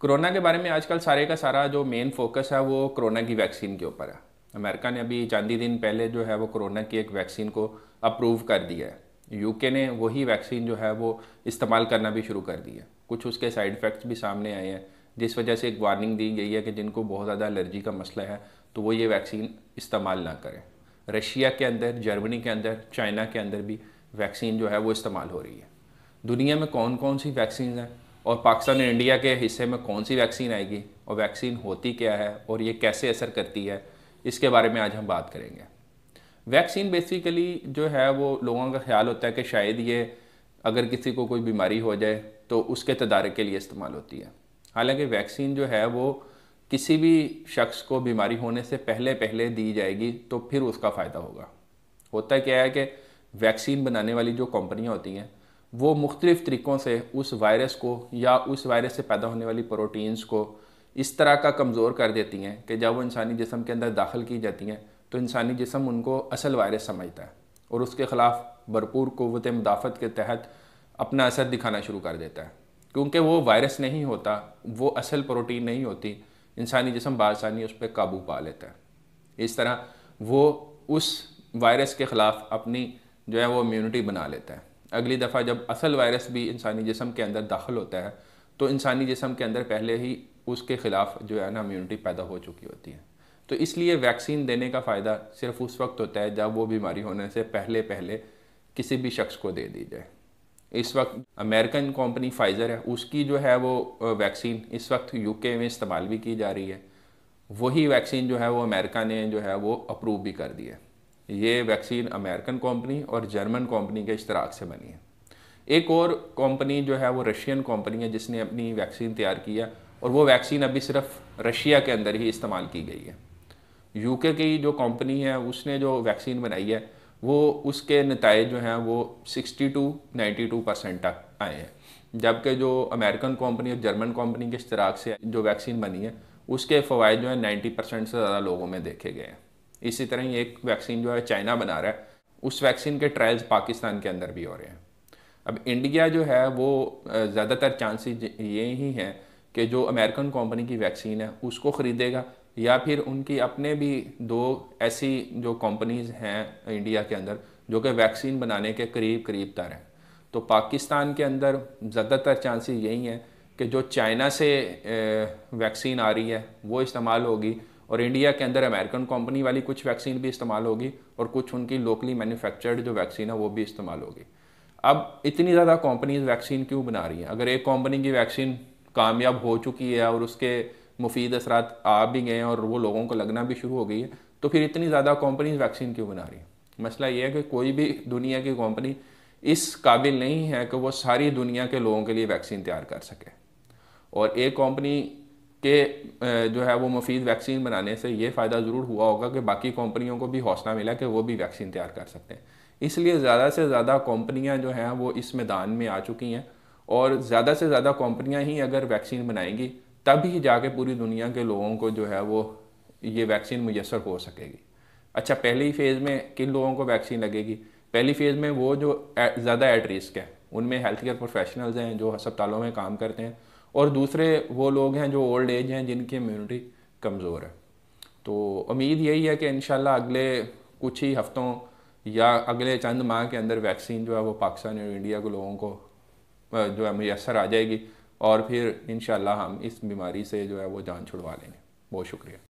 corona के बारे में आजकल सारे का सारा जो मेन फोकस है वो कोरोना की वैक्सीन के ऊपर है अमेरिका ने अभी चांदी दिन पहले जो है वो कोरोना की एक वैक्सीन को अप्रूव कर दिया है यूके ने वही वैक्सीन जो है वो इस्तेमाल करना भी शुरू कर दिया कुछ उसके साइड इफ़ेक्ट्स भी सामने आए हैं जिस वजह से एक वार्निंग दी गई है कि जिनको बहुत ज़्यादा एलर्जी का मसला है तो वो ये वैक्सीन इस्तेमाल ना करें रशिया के अंदर जर्मनी के अंदर चाइना के अंदर भी वैक्सीन जो है वो इस्तेमाल हो रही है दुनिया में कौन कौन सी वैक्सीन हैं और पाकिस्तान और इंडिया के हिस्से में कौन सी वैक्सीन आएगी और वैक्सीन होती क्या है और ये कैसे असर करती है इसके बारे में आज हम बात करेंगे वैक्सीन बेसिकली जो है वो लोगों का ख्याल होता है कि शायद ये अगर किसी को कोई बीमारी हो जाए तो उसके तदारक के लिए इस्तेमाल होती है हालांकि वैक्सीन जो है वो किसी भी शख्स को बीमारी होने से पहले पहले दी जाएगी तो फिर उसका फ़ायदा होगा होता क्या है कि वैक्सीन बनाने वाली जो कंपनियाँ होती हैं वो मुख्तलिफ़ तरीक़ों से उस वायरस को या उस वायरस से पैदा होने वाली प्रोटीन्स को इस तरह का कमज़ोर कर देती हैं कि जब वो इंसानी जिसम के अंदर दाखिल की जाती हैं तो इंसानी जिसम उनको असल वायरस समझता है और उसके ख़िलाफ़ भरपूर क़वत मुदाफ़त के तहत अपना असर दिखाना शुरू कर देता है क्योंकि वो वायरस नहीं होता वो असल प्रोटीन नहीं होती इंसानी जिसम बासानी उस पर काबू पा लेता है इस तरह वो उस वायरस के ख़िलाफ़ अपनी जो है वो इम्यूनिटी बना लेता है अगली दफ़ा जब असल वायरस भी इंसानी जिसम के अंदर दाखिल होता है तो इंसानी जिसम के अंदर पहले ही उसके ख़िलाफ़ जो है ना इम्यूनिटी पैदा हो चुकी होती है तो इसलिए वैक्सीन देने का फ़ायदा सिर्फ उस वक्त होता है जब वो बीमारी होने से पहले पहले किसी भी शख्स को दे दी जाए इस वक्त अमेरिकन कंपनी फाइज़र है उसकी जो है वो वैक्सीन इस वक्त यूके में इस्तेमाल भी की जा रही है वही वैक्सीन जो है वो अमेरिका ने जो है वो अप्रूव भी कर दी है ये वैक्सीन अमेरिकन कंपनी और जर्मन कंपनी के इश्तराक से बनी है एक और कंपनी जो है वो रशियन कंपनी है जिसने अपनी वैक्सीन तैयार की है और वो वैक्सीन अभी सिर्फ रशिया के अंदर ही इस्तेमाल की गई है यूके की जो कंपनी है उसने जो वैक्सीन बनाई है वो उसके नतज जो हैं वो सिक्सटी टू टू परसेंट तक आए हैं जबकि जो अमेरिकन कंपनी और जर्मन कंपनी के इश्तराक से जो वैक्सीन बनी है उसके फ़वाद जो है 90 परसेंट से ज़्यादा लोगों में देखे गए हैं इसी तरह ही एक वैक्सीन जो है चाइना बना रहा है उस वैक्सीन के ट्रायल्स पाकिस्तान के अंदर भी हो रहे हैं अब इंडिया जो है वो ज़्यादातर चांसेस ये ही हैं कि जो अमेरिकन कंपनी की वैक्सीन है उसको ख़रीदेगा या फिर उनकी अपने भी दो ऐसी जो कंपनीज़ हैं इंडिया के अंदर जो कि वैक्सीन बनाने के करीब करीब तर हैं तो पाकिस्तान के अंदर ज़्यादातर चांसेस यही हैं कि जो चाइना से वैक्सीन आ रही है वो इस्तेमाल होगी और इंडिया के अंदर अमेरिकन कंपनी वाली कुछ वैक्सीन भी इस्तेमाल होगी और कुछ उनकी लोकली मैन्युफैक्चर्ड जो वैक्सीन है वो भी इस्तेमाल होगी अब इतनी ज़्यादा कंपनीज वैक्सीन क्यों बना रही हैं अगर एक कंपनी की वैक्सीन कामयाब हो चुकी है और उसके मुफीद असरा आ भी गए हैं और वो लोगों को लगना भी शुरू हो गई है तो फिर इतनी ज़्यादा कंपनीज वैक्सीन क्यों बना रही हैं मसला ये है कि कोई भी दुनिया की कंपनी इस काबिल नहीं है कि वो सारी दुनिया के लोगों के लिए वैक्सीन तैयार कर सके और एक कंपनी के जो है वो मुफीद वैक्सीन बनाने से ये फ़ायदा ज़रूर हुआ होगा कि बाकी कंपनियों को भी हौसला मिला कि वो भी वैक्सीन तैयार कर सकते हैं इसलिए ज़्यादा से ज़्यादा कंपनियां जो हैं वो इस मैदान में आ चुकी हैं और ज़्यादा से ज़्यादा कंपनियां ही अगर वैक्सीन बनाएंगी तभी जाके पूरी दुनिया के लोगों को जो है वो ये वैक्सीन मैसर हो सकेगी अच्छा पहली फ़ेज़ में किन लोगों को वैक्सीन लगेगी पहली फ़ेज़ में वो जो ज़्यादा एट रिस्क है उनमें हेल्थ केयर प्रोफेशनल्स हैं जो हस्पतालों में काम करते हैं और दूसरे वो लोग हैं जो ओल्ड एज हैं जिनकी इम्यूनिटी कमज़ोर है तो उम्मीद यही है कि इन अगले कुछ ही हफ़्तों या अगले चंद माह के अंदर वैक्सीन जो है वो पाकिस्तान और इंडिया के लोगों को जो है मैसर आ जाएगी और फिर इन हम इस बीमारी से जो है वो जान छुड़वा लेंगे बहुत शुक्रिया